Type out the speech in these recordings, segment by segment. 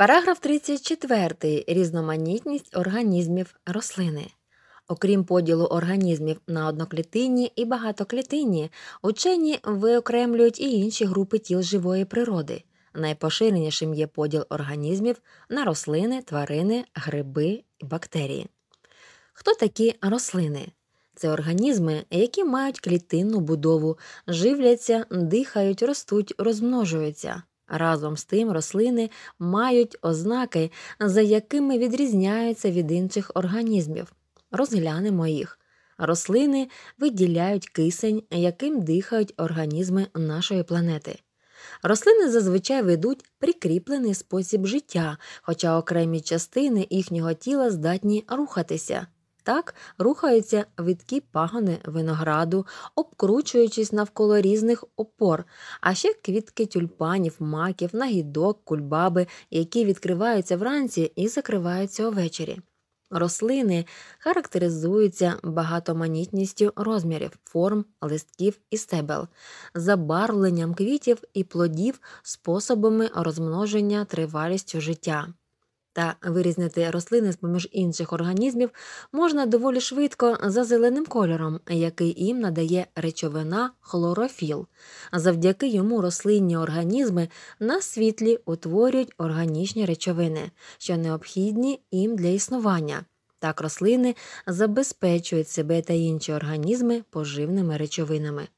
Параграф 34. Різноманітність організмів рослини. Окрім поділу організмів на одноклітинні і багатоклітинні, учені виокремлюють і інші групи тіл живої природи. Найпоширенішим є поділ організмів на рослини, тварини, гриби і бактерії. Хто такі рослини? Це організми, які мають клітинну будову, живляться, дихають, ростуть, розмножуються. Разом з тим рослини мають ознаки, за якими відрізняються від інших організмів. Розглянемо їх. Рослини виділяють кисень, яким дихають організми нашої планети. Рослини зазвичай ведуть прикріплений спосіб життя, хоча окремі частини їхнього тіла здатні рухатися. Так рухаються витки пагони винограду, обкручуючись навколо різних опор, а ще квітки тюльпанів, маків, нагідок, кульбаби, які відкриваються вранці і закриваються увечері. Рослини характеризуються багатоманітністю розмірів, форм, листків і стебел, забарвленням квітів і плодів, способами розмноження тривалістю життя та вирізнити рослини з поміж інших організмів можна доволі швидко за зеленим кольором, який їм надає речовина хлорофіл. Завдяки йому рослинні організми на світлі утворюють органічні речовини, що необхідні їм для існування. Так рослини забезпечують себе та інші організми поживними речовинами.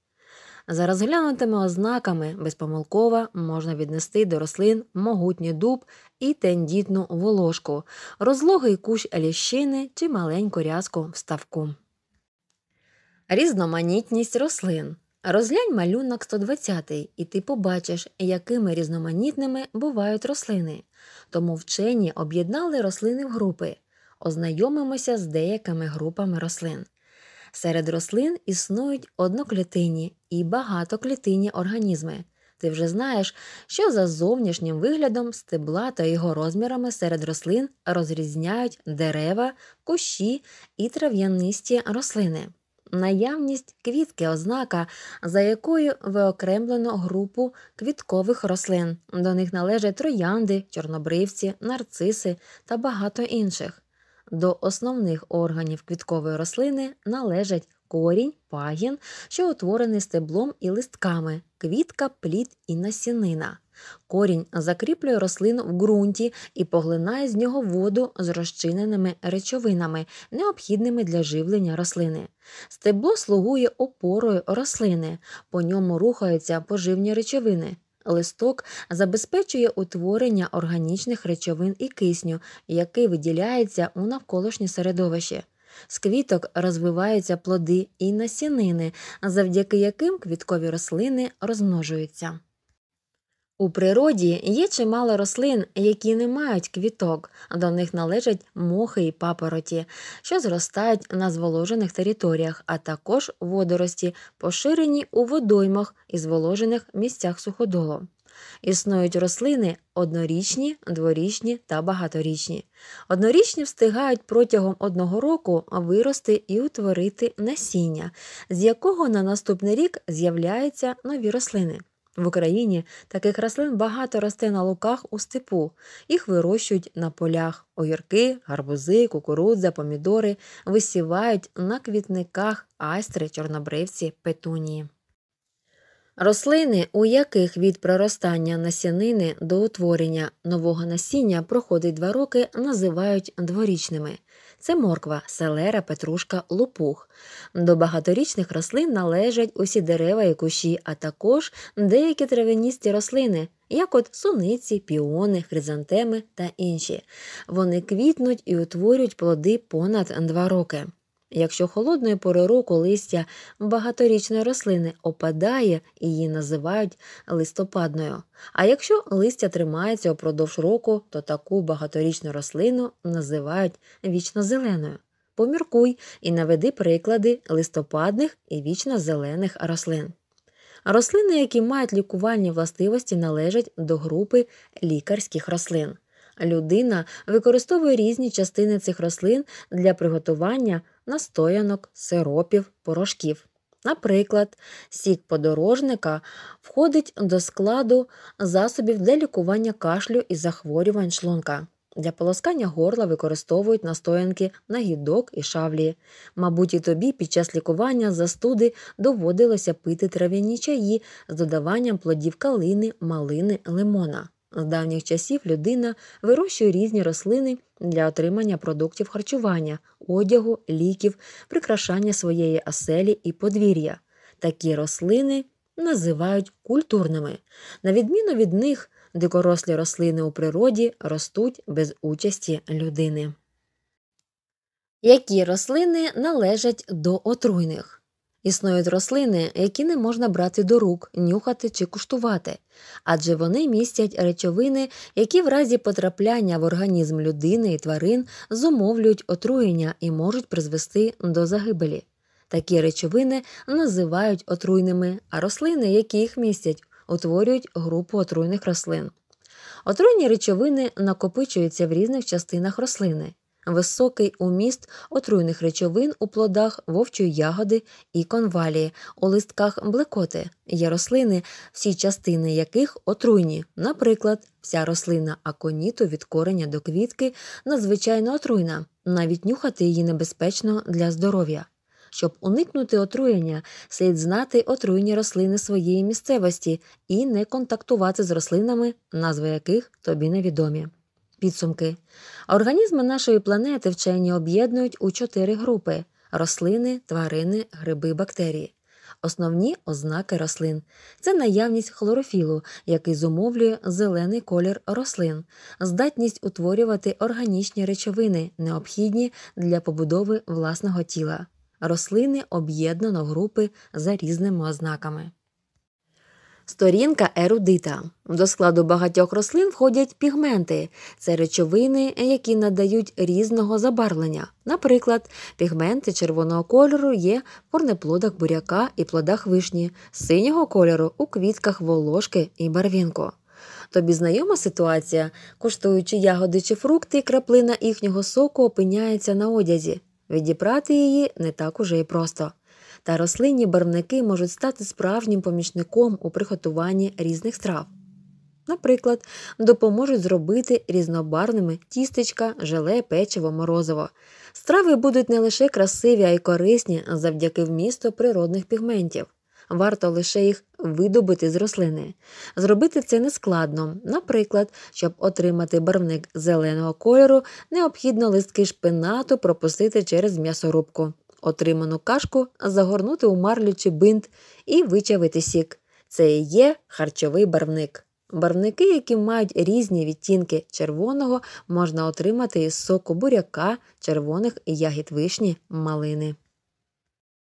За розглянутими ознаками безпомилково можна віднести до рослин могутній дуб і тендітну волошку, розлогий кущ ліщини чи маленьку рязку вставку. Різноманітність рослин. Розглянь малюнок 120 і ти побачиш, якими різноманітними бувають рослини. Тому вчені об'єднали рослини в групи. Ознайомимося з деякими групами рослин. Серед рослин існують одноклітинні і багатоклітинні організми. Ти вже знаєш, що за зовнішнім виглядом стебла та його розмірами серед рослин розрізняють дерева, кущі і трав'янисті рослини. Наявність квітки ознака, за якою виокремлено групу квіткових рослин. До них належать троянди, чорнобривці, нарциси та багато інших. До основних органів квіткової рослини належать корінь, пагін, що утворений стеблом і листками, квітка, плід і насінина. Корінь закріплює рослину в ґрунті і поглинає з нього воду з розчиненими речовинами, необхідними для живлення рослини. Стебло слугує опорою рослини, по ньому рухаються поживні речовини, Листок забезпечує утворення органічних речовин і кисню, який виділяється у навколишнє середовище. З квіток розвиваються плоди і насінини, завдяки яким квіткові рослини розмножуються. У природі є чимало рослин, які не мають квіток, до них належать мохи і папороті, що зростають на зволожених територіях, а також водорості, поширені у водоймах і зволожених місцях суходолу. Існують рослини однорічні, дворічні та багаторічні. Однорічні встигають протягом одного року вирости і утворити насіння, з якого на наступний рік з'являються нові рослини. В Україні таких рослин багато росте на луках у степу. Їх вирощують на полях. Огірки, гарбузи, кукурудза, помідори висівають на квітниках айстри, чорнобривці, петунії. Рослини, у яких від проростання насінини до утворення нового насіння проходить два роки, називають дворічними це морква, селера, петрушка, лопух. До багаторічних рослин належать усі дерева і кущі, а також деякі травяністі рослини, як от суниці, піони, хризантеми та інші. Вони квітнуть і утворюють плоди понад два роки. Якщо холодної пори року листя багаторічної рослини опадає, її називають листопадною. А якщо листя тримається упродовж року, то таку багаторічну рослину називають вічнозеленою. Поміркуй і наведи приклади листопадних і вічнозелених рослин. Рослини, які мають лікувальні властивості, належать до групи лікарських рослин. Людина використовує різні частини цих рослин для приготування настоянок, сиропів, порошків. Наприклад, сік подорожника входить до складу засобів для лікування кашлю і захворювань шлунка. Для полоскання горла використовують настоянки на гідок і шавлі. Мабуть, і тобі під час лікування застуди доводилося пити трав'яні чаї з додаванням плодів калини, малини, лимона. З давніх часів людина вирощує різні рослини для отримання продуктів харчування, одягу, ліків, прикрашання своєї оселі і подвір'я. Такі рослини називають культурними. На відміну від них, дикорослі рослини у природі ростуть без участі людини. Які рослини належать до отруйних? Існують рослини, які не можна брати до рук, нюхати чи куштувати, адже вони містять речовини, які в разі потрапляння в організм людини і тварин зумовлюють отруєння і можуть призвести до загибелі. Такі речовини називають отруйними, а рослини, які їх містять, утворюють групу отруйних рослин. Отруйні речовини накопичуються в різних частинах рослини. Високий уміст отруйних речовин у плодах вовчої ягоди і конвалії, у листках блекоти є рослини, всі частини яких отруйні. Наприклад, вся рослина аконіту від корення до квітки надзвичайно отруйна, навіть нюхати її небезпечно для здоров'я. Щоб уникнути отруєння, слід знати отруйні рослини своєї місцевості і не контактувати з рослинами, назви яких тобі невідомі. Підсумки організми нашої планети вчені об'єднують у чотири групи рослини, тварини, гриби, бактерії. Основні ознаки рослин це наявність хлорофілу, який зумовлює зелений колір рослин, здатність утворювати органічні речовини, необхідні для побудови власного тіла. Рослини об'єднано групи за різними ознаками. Сторінка ерудита. До складу багатьох рослин входять пігменти. Це речовини, які надають різного забарвлення. Наприклад, пігменти червоного кольору є в корнеплодах буряка і плодах вишні, синього кольору у квітках волошки і барвінку. Тобі знайома ситуація, коштуючи ягоди чи фрукти, краплина їхнього соку опиняється на одязі. Відібрати її не так уже і просто. Та рослинні барвники можуть стати справжнім помічником у приготуванні різних страв. Наприклад, допоможуть зробити різнобарвними тістечка, желе, печиво, морозиво. Страви будуть не лише красиві, а й корисні завдяки вмісту природних пігментів. Варто лише їх видобути з рослини. Зробити це нескладно. Наприклад, щоб отримати барвник зеленого кольору, необхідно листки шпинату пропустити через м'ясорубку, отриману кашку загорнути у марлю чи бинт і вичавити сік. Це і є харчовий барвник. Барвники, які мають різні відтінки червоного, можна отримати із соку буряка, червоних ягід вишні, малини.